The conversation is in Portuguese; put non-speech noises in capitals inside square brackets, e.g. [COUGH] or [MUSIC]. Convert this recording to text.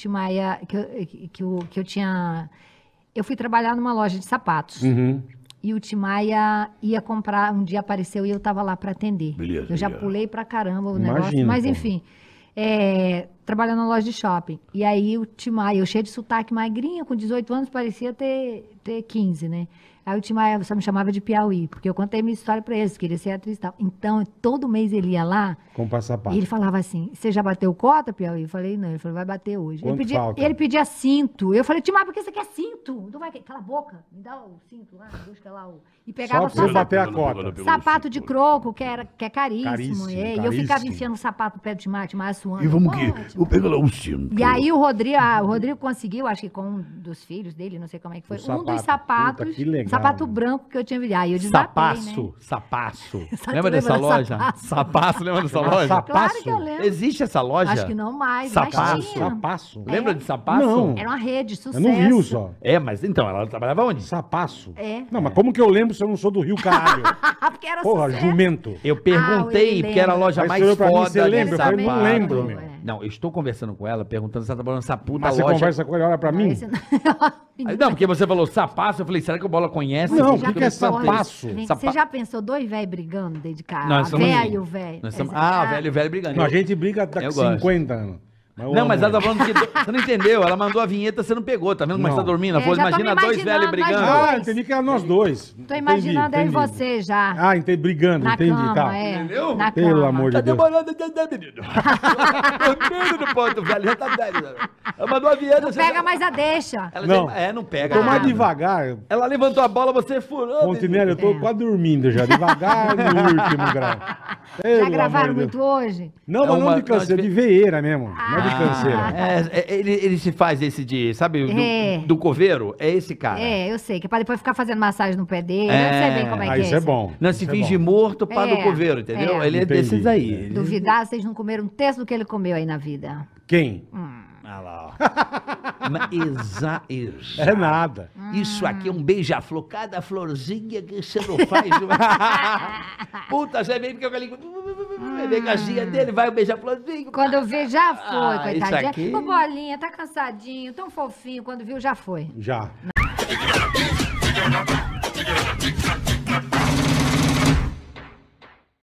Timaya, que eu, que, eu, que eu tinha. Eu fui trabalhar numa loja de sapatos. Uhum. E o Timaya ia comprar, um dia apareceu e eu estava lá para atender. Beleza, eu já pulei para caramba o negócio, mas enfim. É, trabalhando na loja de shopping. E aí o Timaya, eu cheio de sotaque magrinha, com 18 anos, parecia ter, ter 15, né? Aí o Timaya só me chamava de Piauí, porque eu contei minha história para eles, queria ser atriz e tal. Então, todo mês ele ia lá. Com passaporte. E ele falava assim: Você já bateu cota, Piauí? Eu falei: Não. Ele falou: Vai bater hoje. Ele pedia, ele pedia, cinto. Eu falei: Timaya, por que você quer cinto? Não vai, cala a boca, me dá o cinto lá, busca lá o. E pegava só, só você bater a tá cota. Sapato de croco, que, era, que é caríssimo. caríssimo, é. caríssimo. E eu ficava enfiando o sapato no pé de mate, mais suando. E vamos que o pegar lá é cinto. E aí o Rodrigo, ah, o Rodrigo conseguiu, acho que com um dos filhos dele, não sei como é que foi, um, sapato, dos sapatos, puta, que legal, sapato mano. branco que eu tinha vindo. Aí eu desabei, Sapaço, né? sapaço. [LAUGHS] Lembra dessa loja? Sapaço, sapaço lembra dessa loja? Sapaço. Claro que eu lembro. Existe essa loja? Acho que não mais, sapaço. Sapaço. É. Lembra de sapaço? Não. Era uma rede, sucesso. É no Rio só. É, mas então, ela trabalhava onde? Sapaço. É. Não, mas como que eu lembro se eu não sou do Rio, caralho? [LAUGHS] porque era Porra, sucesso. jumento. Eu perguntei, ah, eu porque era a loja mais foda. você lembra? Eu não lembro, meu. Não, eu estou conversando com ela, perguntando se ela tá morando nessa puta Mas você loja. conversa com ela, olha pra mim. É [LAUGHS] não, porque você falou sapato, eu falei, será que o Bola conhece? Não, é né? o que, que é sapato. sapaço? Sapa- Você já pensou dois velhos brigando dentro de casa? Velho assim. e o velho. Ah, velho, velho brigando. Não, a gente briga daqui Eu gosto. 50 anos. Mas não, mas ela tá falando que. [LAUGHS] você não entendeu? Ela mandou a vinheta, você não pegou, tá vendo como é tá não. tá dormindo? Ela é, imagina dois velhos brigando. Ah, entendi que era nós dois. Tô imaginando entendi, eu e você já. Ah, entendi, brigando, Na entendi, cama, tá. É. Entendeu? Na Pelo cama. amor de tá Deus. Tá demorando, entendeu, tá menino? Dormindo [LAUGHS] no ponto, velho, já tá velho. Ela mandou a vinheta. Não pega, já... mas a deixa. Ela não. Já... É, não pega. Tô mais devagar. Ela levantou a bola, você furou. Montenegro, eu tô quase dormindo já, devagar no último grau. Ei, Já gravaram muito Deus. hoje? Não, é mas uma, não de é ah. canseira, não, de veieira mesmo. Ah. Não de canseira. É, ele, ele se faz esse de, sabe, do, é. do coveiro? É esse cara. É, eu sei, que é pra depois ficar fazendo massagem no pé dele. É. Não sei bem como é ah, que é. Isso é bom. Não, se é finge morto para do coveiro, entendeu? Ele é Entendi. desses aí. Duvidar, vocês não comeram um terço do que ele comeu aí na vida. Quem? Hum. Exa, exa. É nada. Isso aqui é um beija-flor. Cada florzinha que você não faz. [LAUGHS] Puta, você vem porque eu falei. Vem com a ginha ah. dele, vai o beija-florzinho. Quando eu ver, já foi, ah, coitadinha. Aqui... Ô, bolinha, tá cansadinho, tão fofinho. Quando viu, já foi. Já. Não.